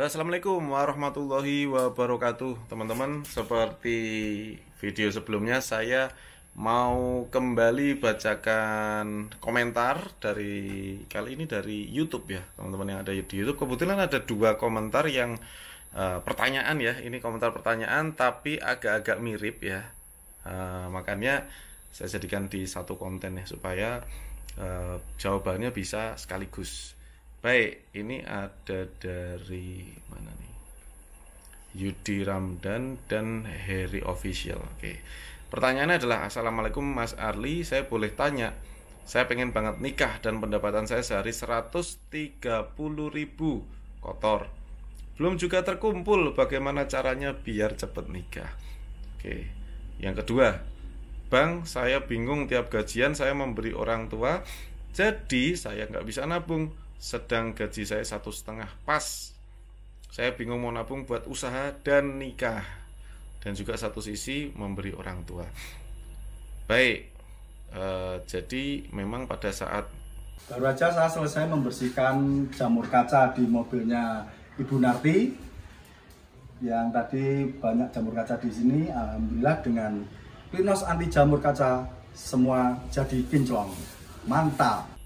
Assalamualaikum warahmatullahi wabarakatuh teman-teman seperti video sebelumnya saya mau kembali bacakan komentar dari kali ini dari YouTube ya teman-teman yang ada di YouTube kebetulan ada dua komentar yang uh, pertanyaan ya ini komentar pertanyaan tapi agak-agak mirip ya uh, makanya saya jadikan di satu konten ya supaya uh, jawabannya bisa sekaligus Baik, ini ada dari mana nih? Yudi Ramdan dan Harry Official. Oke. Pertanyaannya adalah Assalamualaikum Mas Arli, saya boleh tanya saya pengen banget nikah dan pendapatan saya sehari 130.000 kotor belum juga terkumpul bagaimana caranya biar cepet nikah oke yang kedua Bang, saya bingung tiap gajian saya memberi orang tua Jadi saya nggak bisa nabung sedang gaji saya satu setengah pas saya bingung mau nabung buat usaha dan nikah dan juga satu sisi memberi orang tua baik eh, jadi memang pada saat baru aja saya selesai membersihkan jamur kaca di mobilnya Ibu Narti yang tadi banyak jamur kaca di sini alhamdulillah dengan Klinos anti jamur kaca semua jadi kinclong mantap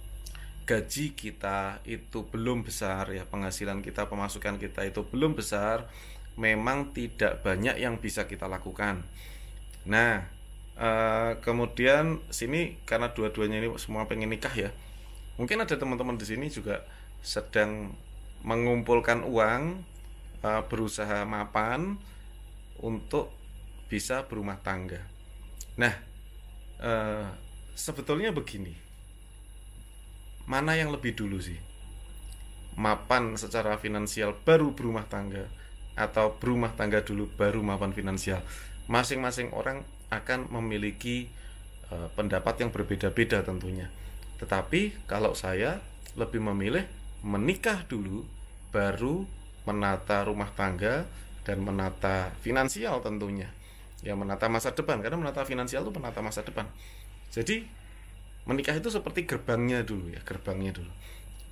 gaji kita itu belum besar ya penghasilan kita pemasukan kita itu belum besar memang tidak banyak yang bisa kita lakukan nah eh, kemudian sini karena dua-duanya ini semua pengen nikah ya mungkin ada teman-teman di sini juga sedang mengumpulkan uang eh, berusaha mapan untuk bisa berumah tangga nah eh, sebetulnya begini mana yang lebih dulu sih? Mapan secara finansial baru berumah tangga atau berumah tangga dulu baru mapan finansial. Masing-masing orang akan memiliki e, pendapat yang berbeda-beda tentunya. Tetapi kalau saya lebih memilih menikah dulu baru menata rumah tangga dan menata finansial tentunya. Ya menata masa depan karena menata finansial itu menata masa depan. Jadi menikah itu seperti gerbangnya dulu ya gerbangnya dulu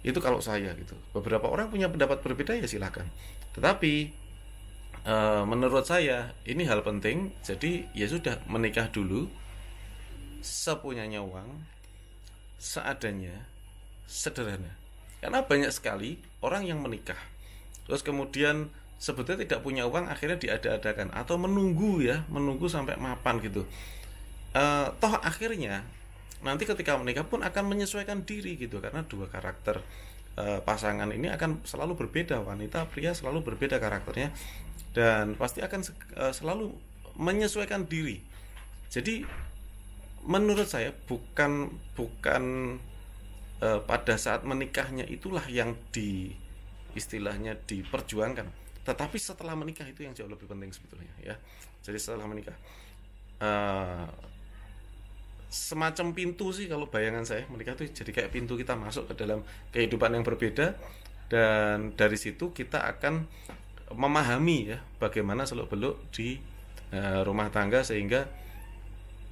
itu kalau saya gitu beberapa orang punya pendapat berbeda ya silahkan tetapi e, menurut saya ini hal penting jadi ya sudah menikah dulu sepunyanya uang seadanya sederhana karena banyak sekali orang yang menikah terus kemudian sebetulnya tidak punya uang akhirnya diada-adakan atau menunggu ya menunggu sampai mapan gitu e, toh akhirnya nanti ketika menikah pun akan menyesuaikan diri gitu karena dua karakter e, pasangan ini akan selalu berbeda wanita pria selalu berbeda karakternya dan pasti akan e, selalu menyesuaikan diri jadi menurut saya bukan bukan e, pada saat menikahnya itulah yang di istilahnya diperjuangkan tetapi setelah menikah itu yang jauh lebih penting sebetulnya ya jadi setelah menikah uh, semacam pintu sih kalau bayangan saya menikah tuh jadi kayak pintu kita masuk ke dalam kehidupan yang berbeda dan dari situ kita akan memahami ya bagaimana seluk beluk di uh, rumah tangga sehingga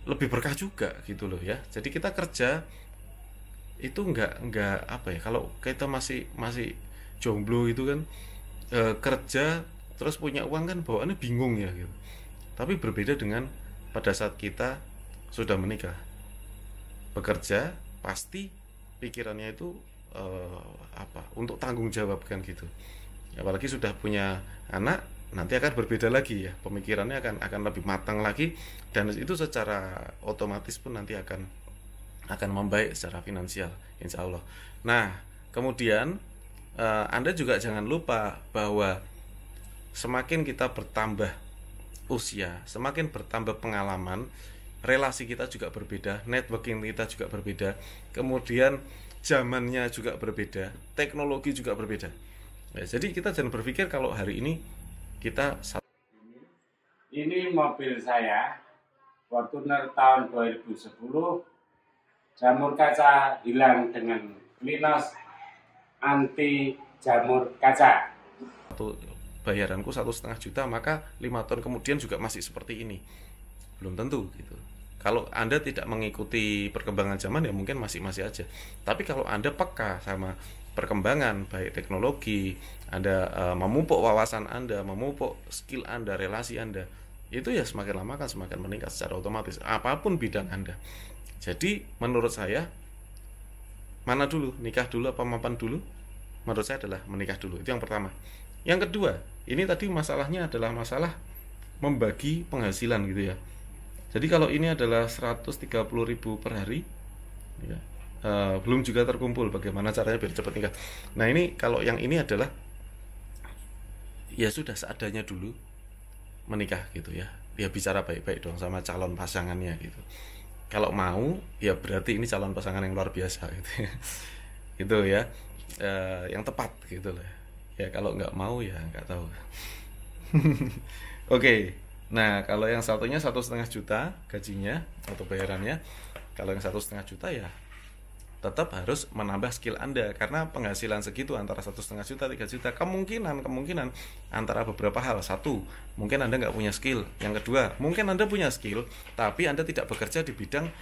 lebih berkah juga gitu loh ya jadi kita kerja itu nggak nggak apa ya kalau kita masih masih jomblo itu kan uh, kerja terus punya uang kan bawaannya bingung ya gitu tapi berbeda dengan pada saat kita sudah menikah bekerja pasti pikirannya itu uh, apa untuk tanggung jawab kan gitu apalagi sudah punya anak nanti akan berbeda lagi ya pemikirannya akan akan lebih matang lagi dan itu secara otomatis pun nanti akan akan membaik secara finansial insya Allah nah kemudian uh, anda juga jangan lupa bahwa semakin kita bertambah usia semakin bertambah pengalaman relasi kita juga berbeda, networking kita juga berbeda, kemudian zamannya juga berbeda, teknologi juga berbeda. Ya, jadi kita jangan berpikir kalau hari ini kita ini mobil saya Fortuner tahun 2010 jamur kaca hilang dengan klinos anti jamur kaca satu bayaranku satu setengah juta maka lima tahun kemudian juga masih seperti ini belum tentu gitu kalau Anda tidak mengikuti perkembangan zaman ya mungkin masih-masih aja. Tapi kalau Anda peka sama perkembangan baik teknologi, Anda uh, memupuk wawasan Anda, memupuk skill Anda, relasi Anda, itu ya semakin lama kan semakin meningkat secara otomatis apapun bidang Anda. Jadi menurut saya mana dulu? Nikah dulu apa mapan dulu? Menurut saya adalah menikah dulu. Itu yang pertama. Yang kedua, ini tadi masalahnya adalah masalah membagi penghasilan gitu ya jadi kalau ini adalah 130.000 per hari ya. uh, belum juga terkumpul bagaimana caranya biar cepat nikah. Nah, ini kalau yang ini adalah ya sudah seadanya dulu menikah gitu ya. Ya bicara baik-baik dong sama calon pasangannya gitu. Kalau mau ya berarti ini calon pasangan yang luar biasa gitu ya. gitu ya. Uh, yang tepat gitu loh. Ya kalau nggak mau ya nggak tahu. Oke. okay. Nah kalau yang satunya satu setengah juta gajinya atau bayarannya, kalau yang satu setengah juta ya tetap harus menambah skill Anda karena penghasilan segitu antara satu setengah juta tiga juta kemungkinan kemungkinan antara beberapa hal satu mungkin Anda nggak punya skill yang kedua mungkin Anda punya skill tapi Anda tidak bekerja di bidang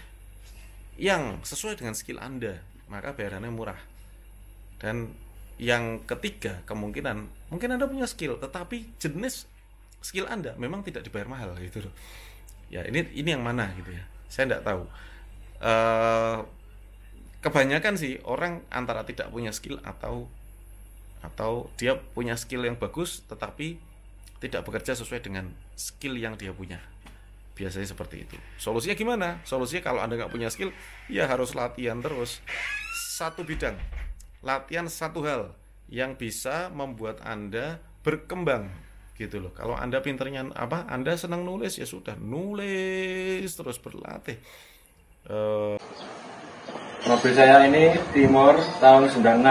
yang sesuai dengan skill Anda maka bayarannya murah dan yang ketiga kemungkinan mungkin Anda punya skill tetapi jenis skill anda memang tidak dibayar mahal gitu loh ya ini ini yang mana gitu ya saya tidak tahu uh, kebanyakan sih orang antara tidak punya skill atau atau dia punya skill yang bagus tetapi tidak bekerja sesuai dengan skill yang dia punya biasanya seperti itu solusinya gimana solusinya kalau anda nggak punya skill ya harus latihan terus satu bidang latihan satu hal yang bisa membuat anda berkembang gitu loh kalau anda pinternya apa anda senang nulis ya sudah nulis terus berlatih uh... mobil saya ini timur tahun 96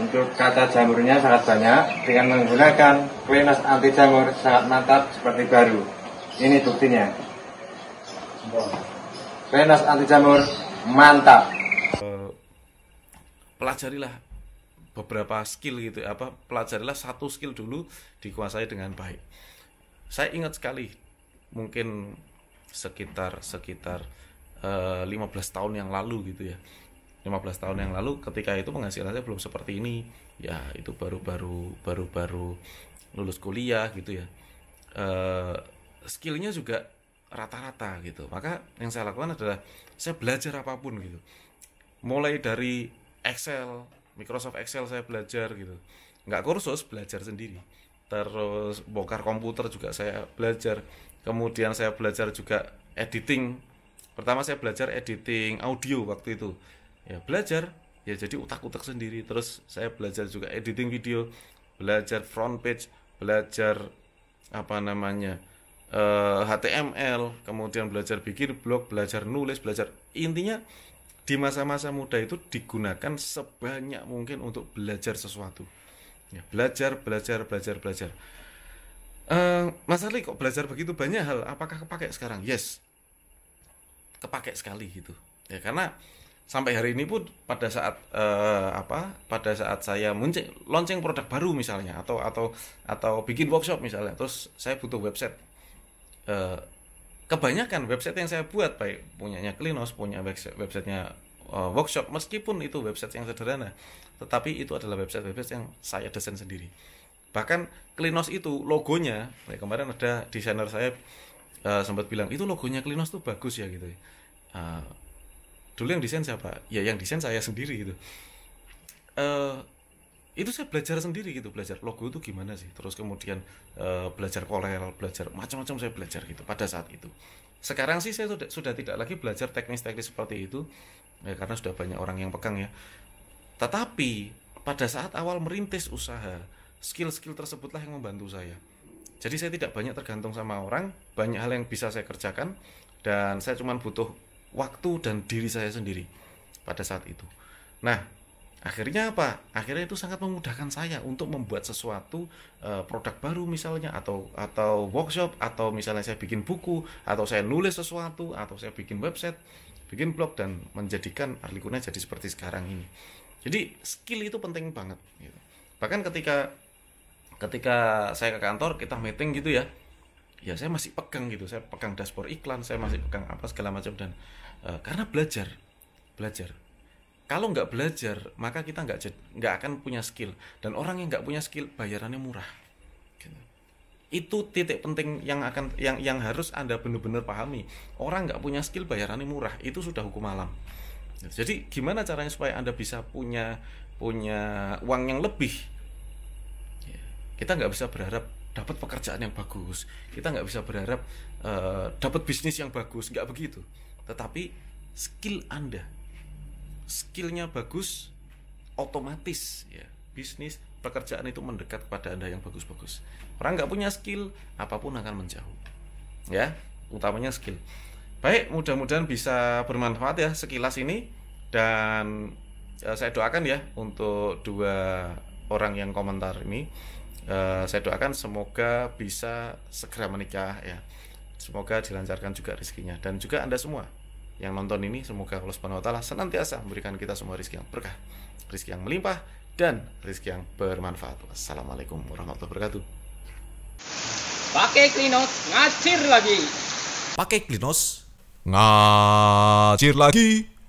untuk kata jamurnya sangat banyak dengan menggunakan klinas anti jamur sangat mantap seperti baru ini buktinya klinas anti jamur mantap uh, pelajarilah beberapa skill gitu apa pelajarilah satu skill dulu dikuasai dengan baik saya ingat sekali mungkin sekitar sekitar uh, eh, 15 tahun yang lalu gitu ya 15 tahun yang lalu ketika itu penghasilannya belum seperti ini ya itu baru-baru baru-baru lulus kuliah gitu ya uh, skillnya juga rata-rata gitu maka yang saya lakukan adalah saya belajar apapun gitu mulai dari Excel Microsoft Excel saya belajar gitu nggak kursus belajar sendiri terus bongkar komputer juga saya belajar kemudian saya belajar juga editing pertama saya belajar editing audio waktu itu ya belajar ya jadi utak-utak sendiri terus saya belajar juga editing video belajar front page belajar apa namanya HTML, eh, kemudian belajar bikin blog, belajar nulis, belajar intinya di masa-masa muda itu digunakan sebanyak mungkin untuk belajar sesuatu ya, belajar belajar belajar belajar uh, Mas ali kok belajar begitu banyak hal apakah kepake sekarang yes kepake sekali gitu ya karena sampai hari ini pun pada saat uh, apa pada saat saya muncul launching produk baru misalnya atau atau atau bikin workshop misalnya terus saya butuh website uh, kebanyakan website yang saya buat baik punyanya Klinos punya websitenya uh, workshop meskipun itu website yang sederhana tetapi itu adalah website-website yang saya desain sendiri bahkan Klinos itu logonya ya kemarin ada desainer saya uh, sempat bilang itu logonya Klinos tuh bagus ya gitu uh, dulu yang desain siapa ya yang desain saya sendiri gitu uh, itu saya belajar sendiri gitu belajar logo itu gimana sih terus kemudian uh, belajar kolateral, belajar macam-macam saya belajar gitu pada saat itu sekarang sih saya sudah, sudah tidak lagi belajar teknis-teknis seperti itu ya karena sudah banyak orang yang pegang ya tetapi pada saat awal merintis usaha skill-skill tersebutlah yang membantu saya jadi saya tidak banyak tergantung sama orang banyak hal yang bisa saya kerjakan dan saya cuma butuh waktu dan diri saya sendiri pada saat itu nah Akhirnya apa? Akhirnya itu sangat memudahkan saya untuk membuat sesuatu uh, produk baru misalnya atau atau workshop atau misalnya saya bikin buku atau saya nulis sesuatu atau saya bikin website, bikin blog dan menjadikan Arlikuna jadi seperti sekarang ini. Jadi skill itu penting banget. Gitu. Bahkan ketika ketika saya ke kantor kita meeting gitu ya, ya saya masih pegang gitu, saya pegang dashboard iklan, saya masih pegang apa segala macam dan uh, karena belajar, belajar kalau nggak belajar maka kita nggak nggak akan punya skill dan orang yang nggak punya skill bayarannya murah gitu. itu titik penting yang akan yang yang harus anda benar-benar pahami orang nggak punya skill bayarannya murah itu sudah hukum alam gitu. jadi gimana caranya supaya anda bisa punya punya uang yang lebih ya. kita nggak bisa berharap dapat pekerjaan yang bagus kita nggak bisa berharap uh, dapat bisnis yang bagus nggak begitu tetapi skill anda skillnya bagus otomatis ya bisnis pekerjaan itu mendekat kepada anda yang bagus-bagus orang nggak punya skill apapun akan menjauh ya utamanya skill baik mudah-mudahan bisa bermanfaat ya sekilas ini dan eh, saya doakan ya untuk dua orang yang komentar ini eh, saya doakan semoga bisa segera menikah ya semoga dilancarkan juga rezekinya dan juga anda semua yang nonton ini semoga Allah Subhanahu wa taala senantiasa memberikan kita semua rezeki yang berkah, rezeki yang melimpah dan rezeki yang bermanfaat. Wassalamualaikum warahmatullahi wabarakatuh. Pakai klinos ngacir lagi. Pakai klinos ngacir lagi.